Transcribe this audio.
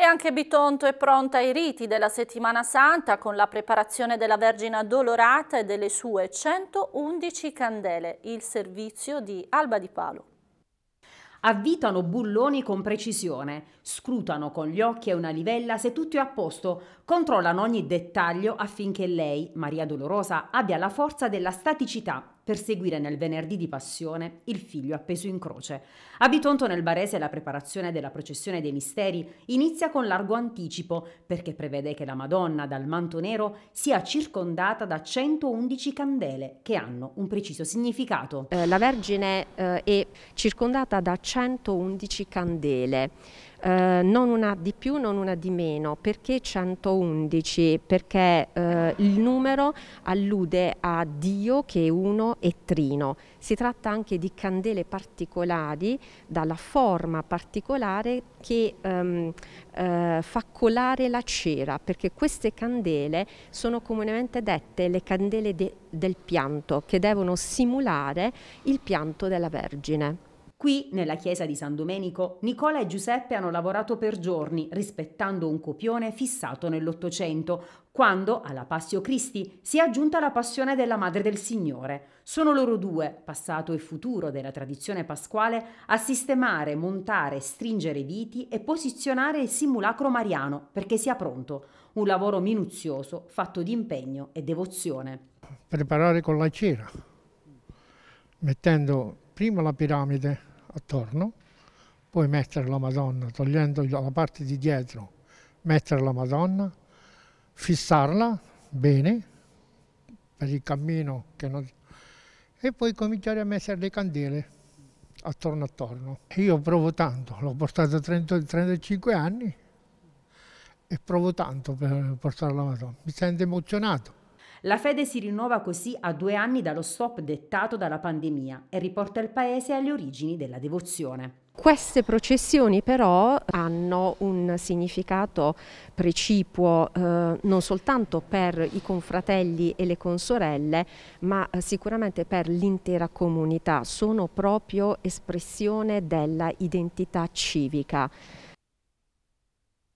E anche Bitonto è pronta ai riti della settimana santa con la preparazione della Vergine Dolorata e delle sue 111 candele, il servizio di Alba di Palo. Avvitano bulloni con precisione, scrutano con gli occhi e una livella se tutto è a posto, controllano ogni dettaglio affinché lei, Maria Dolorosa, abbia la forza della staticità per seguire nel venerdì di passione il figlio appeso in croce. A Bitonto nel Barese la preparazione della processione dei misteri inizia con largo anticipo perché prevede che la Madonna dal manto nero sia circondata da 111 candele che hanno un preciso significato. Eh, la Vergine eh, è circondata da 111 candele eh, non una di più, non una di meno, perché 111? Perché eh, il numero allude a Dio che è uno e trino. Si tratta anche di candele particolari, dalla forma particolare che ehm, eh, fa colare la cera, perché queste candele sono comunemente dette le candele de del pianto, che devono simulare il pianto della Vergine. Qui, nella chiesa di San Domenico, Nicola e Giuseppe hanno lavorato per giorni, rispettando un copione fissato nell'Ottocento, quando, alla Passio Cristi, si è aggiunta la passione della Madre del Signore. Sono loro due, passato e futuro della tradizione pasquale, a sistemare, montare, stringere viti e posizionare il simulacro mariano perché sia pronto. Un lavoro minuzioso, fatto di impegno e devozione. Preparare con la cera, mettendo prima la piramide attorno, poi mettere la Madonna, togliendo la parte di dietro, mettere la Madonna, fissarla bene per il cammino non... e poi cominciare a mettere le candele attorno attorno. Io provo tanto, l'ho portato 30, 35 anni e provo tanto per portare la Madonna, mi sento emozionato. La fede si rinnova così a due anni dallo stop dettato dalla pandemia e riporta il paese alle origini della devozione. Queste processioni però hanno un significato precipuo eh, non soltanto per i confratelli e le consorelle, ma eh, sicuramente per l'intera comunità, sono proprio espressione della identità civica.